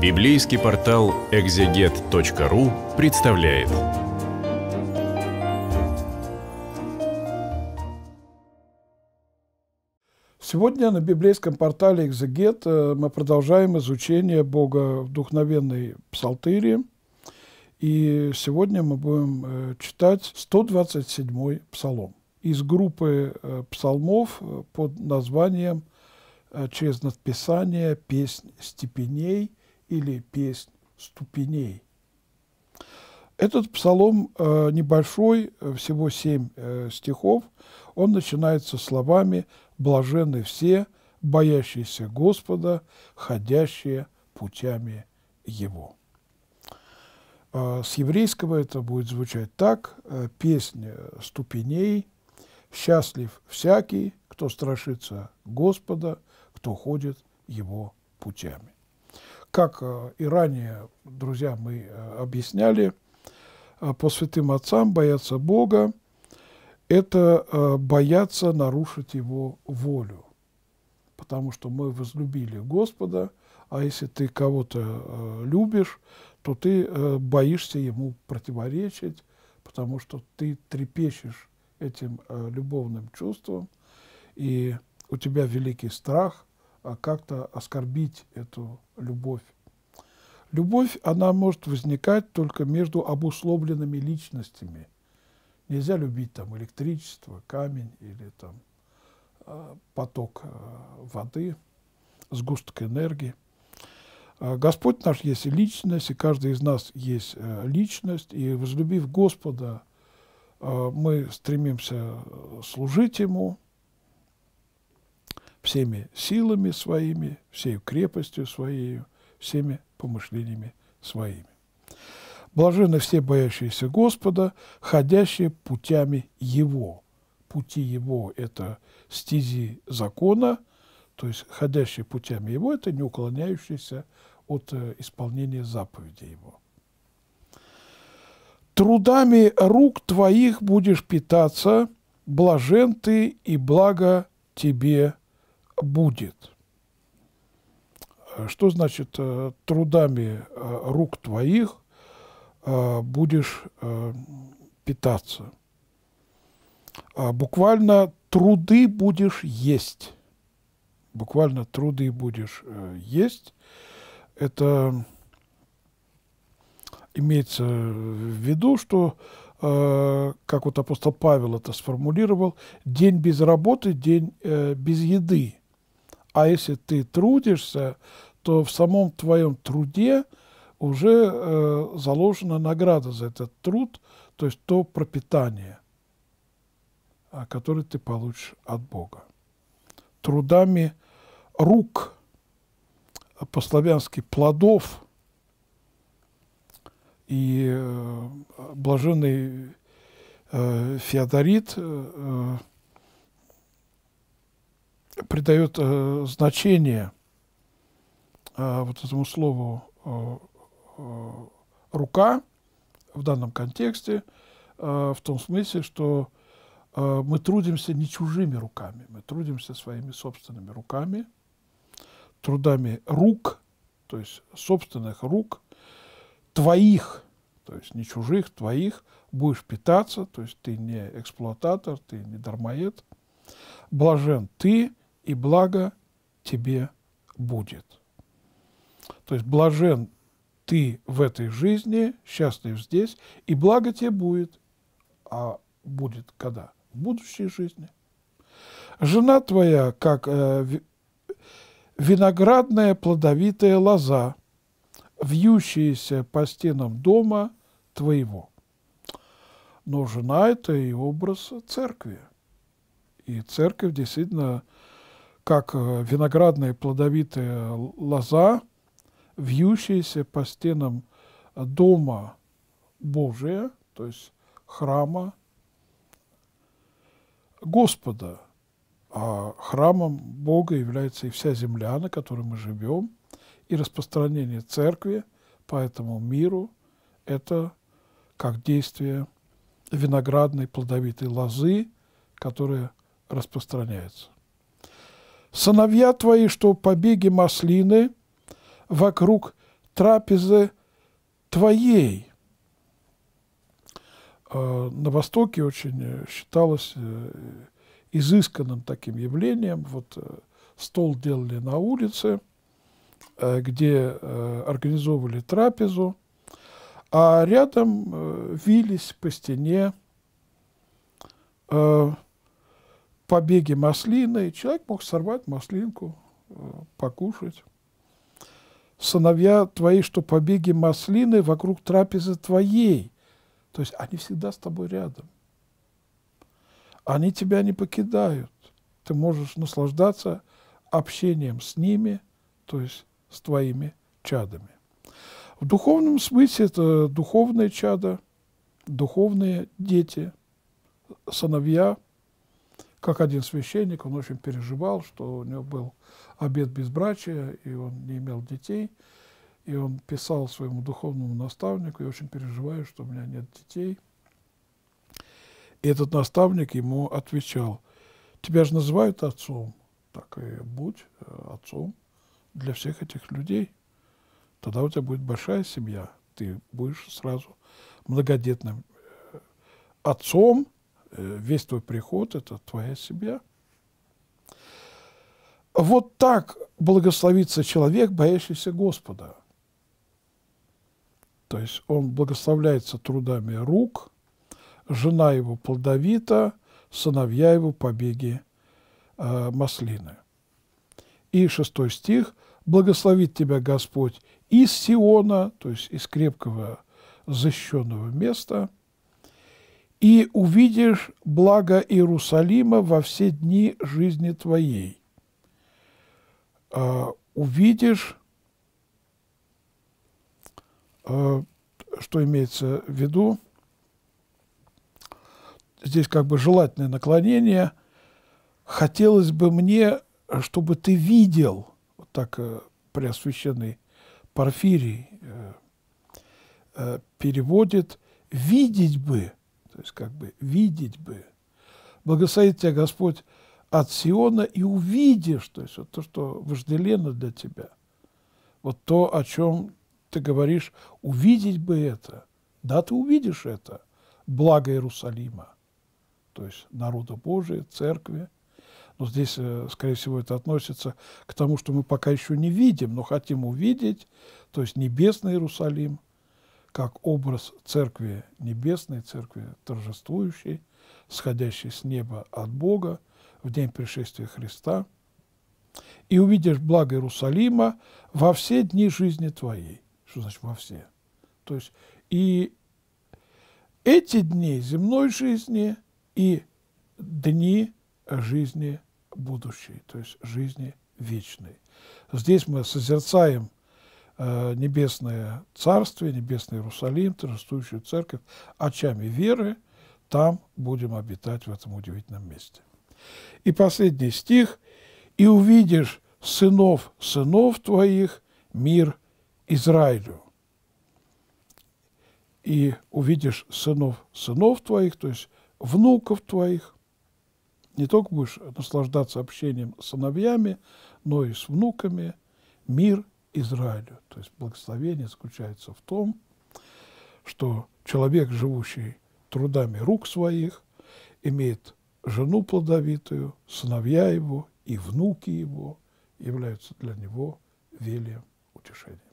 Библейский портал экзегет.ру представляет. Сегодня на библейском портале «Экзегет» э, мы продолжаем изучение Бога вдохновенной псалтыри. И сегодня мы будем э, читать 127-й псалом из группы э, псалмов под названием «Через надписание песнь степеней» или песнь ступеней. Этот псалом э, небольшой, э, всего семь э, стихов, он начинается словами «блажены все, боящиеся Господа, ходящие путями Его». С еврейского это будет звучать так. Песня ступеней. «Счастлив всякий, кто страшится Господа, кто ходит Его путями» как э, и ранее, друзья, мы э, объясняли, э, по святым отцам бояться Бога – это бояться нарушить Его волю, потому что мы возлюбили Господа, а если ты кого-то любишь, то ты боишься ему противоречить, потому что ты трепещешь этим любовным чувством, и у тебя великий страх – а как-то оскорбить эту любовь. Любовь, она может возникать только между обусловленными личностями. Нельзя любить там электричество, камень или там а, поток а, воды, сгусток энергии. Господь наш есть личность, и каждый из нас есть э, личность, и возлюбив Господа, мы стремимся э, служить Ему, всеми силами своими, всей крепостью своей, всеми помышлениями своими. Блажены все боящиеся Господа, ходящие путями Его. Пути Его – это стези закона, то есть ходящие путями Его – это не уклоняющиеся от э, исполнения заповеди Его. «Трудами рук твоих будешь питаться, блажен ты и благо тебе будет. Э, что значит э, трудами э, рук твоих будешь питаться? А буквально труды будешь есть. Буквально труды будешь есть. Это имеется в виду, что, как вот апостол Павел это сформулировал, день без работы, день без еды. А если ты трудишься, то в самом твоем труде уже э, заложена награда за этот труд, то есть то пропитание, а, которое ты получишь от Бога. Трудами рук, по-славянски плодов, и э, блаженный э, Феодорит э, э придает э, значение э, вот этому слову э, э, рука в данном контексте, э, в том смысле, что э, мы трудимся не чужими руками, мы трудимся своими собственными руками, трудами рук, то есть собственных рук, твоих, то есть не чужих, твоих, будешь питаться, то есть ты не эксплуататор, ты не дармоед, блажен ты, и благо тебе будет. То есть блажен ты в этой жизни, счастлив здесь, и благо тебе будет. А будет когда? В будущей жизни. Жена твоя, как э, виноградная плодовитая лоза, вьющаяся по стенам дома твоего. Но жена – это и образ церкви. И церковь действительно – как э, виноградные плодовитые лоза, вьющиеся по стенам э, дома Божия, то есть храма Господа. А храмом Бога является и вся земля, на которой мы живем, и распространение церкви по этому миру – это как действие виноградной плодовитой лозы, которая распространяется. Сыновья твои, что побеги маслины вокруг трапезы твоей. Э, на Востоке очень э, считалось э, изысканным таким явлением. Вот стол делали на улице, где организовывали трапезу, а рядом вились по стене побеги маслины, человек мог сорвать маслинку, э, покушать. Сыновья твои, что побеги маслины вокруг трапезы твоей. То есть они всегда с тобой рядом. Они тебя не покидают. Ты можешь наслаждаться общением с ними, то есть с твоими чадами. В духовном смысле это духовные чада духовные дети, сыновья – как один священник, он очень переживал, что у него был обед безбрачия, и он не имел детей. И он писал своему духовному наставнику, я очень переживаю, что у меня нет детей. И этот наставник ему отвечал, тебя же называют отцом, так и будь э, отцом для всех этих людей. Тогда у тебя будет большая семья, ты будешь сразу многодетным э, отцом, Э, весь твой приход — это твоя семья. Вот так благословится человек, боящийся Господа. То есть он благословляется трудами рук, жена его плодовита, сыновья его побеги э, маслины. И шестой стих. «Благословит тебя Господь из Сиона, то есть из крепкого защищенного места, и увидишь благо Иерусалима во все дни жизни твоей. А, увидишь, а, что имеется в виду, здесь как бы желательное наклонение, хотелось бы мне, чтобы ты видел, вот так э, преосвященный Порфирий э, э, переводит, видеть бы – то есть как бы видеть бы. Благословит тебя Господь от Сиона и увидишь, то есть вот то, что вожделено для тебя. Вот то, о чем ты говоришь, увидеть бы это. Да, ты увидишь это. Благо Иерусалима, то есть народа Божия, церкви. Но здесь, э, скорее всего, это относится к тому, что мы пока еще не видим, но хотим увидеть, то есть небесный Иерусалим – как образ Церкви Небесной, Церкви торжествующей, сходящей с неба от Бога в день пришествия Христа, и увидишь благо Иерусалима во все дни жизни твоей. Что значит во все? То есть и эти дни земной жизни и дни жизни будущей, то есть жизни вечной. Здесь мы созерцаем – Э, небесное царствие, небесный Иерусалим, торжествующую церковь, очами веры, там будем обитать в этом удивительном месте. И последний стих. «И увидишь сынов сынов твоих мир Израилю». И увидишь сынов сынов твоих, то есть внуков твоих. Не только будешь наслаждаться общением с сыновьями, но и с внуками. Мир Израилю. То есть благословение заключается в том, что человек, живущий трудами рук своих, имеет жену плодовитую, сыновья его и внуки его являются для него велием утешения.